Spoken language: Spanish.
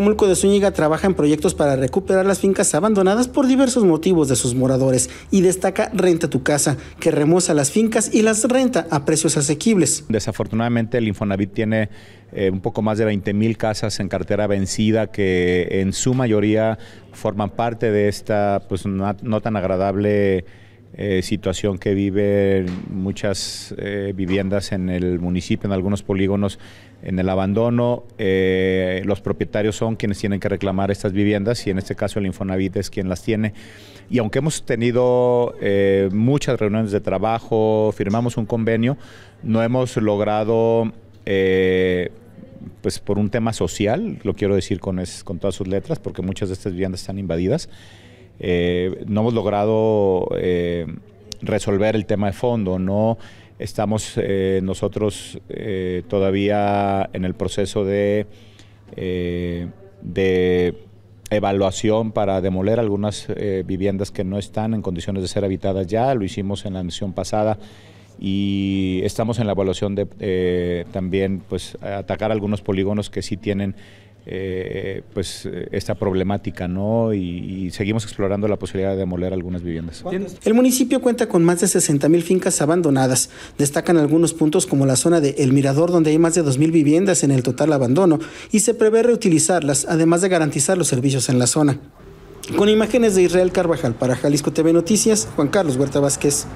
Mulco de Zúñiga trabaja en proyectos para recuperar las fincas abandonadas por diversos motivos de sus moradores y destaca Renta tu casa, que remoza las fincas y las renta a precios asequibles. Desafortunadamente el Infonavit tiene eh, un poco más de 20 mil casas en cartera vencida que en su mayoría forman parte de esta pues, no tan agradable eh, situación que viven muchas eh, viviendas en el municipio, en algunos polígonos, en el abandono. Eh, los propietarios son quienes tienen que reclamar estas viviendas y en este caso el Infonavit es quien las tiene. Y aunque hemos tenido muchas reuniones de trabajo, firmamos un convenio, no hemos logrado pues por un tema social, lo quiero decir con, es, con todas sus letras, porque muchas de estas viviendas están invadidas. Eh, no hemos logrado eh, resolver el tema de fondo, no estamos eh, nosotros todavía en el proceso de, de evaluación para demoler algunas viviendas que no están en condiciones de ser habitadas ya, lo hicimos en la misión pasada y estamos en la evaluación de también pues atacar algunos polígonos que sí tienen eh, pues eh, esta problemática, ¿no? Y, y, seguimos explorando la posibilidad de demoler algunas viviendas. El municipio cuenta con más de 60 mil fincas abandonadas. Destacan algunos puntos como la zona de El Mirador, donde hay más de 2 mil viviendas en el total abandono y se prevé reutilizarlas, además de garantizar los servicios en la zona. Con imágenes de Israel Carvajal para Jalisco TV Noticias, Juan Carlos Huerta Vázquez.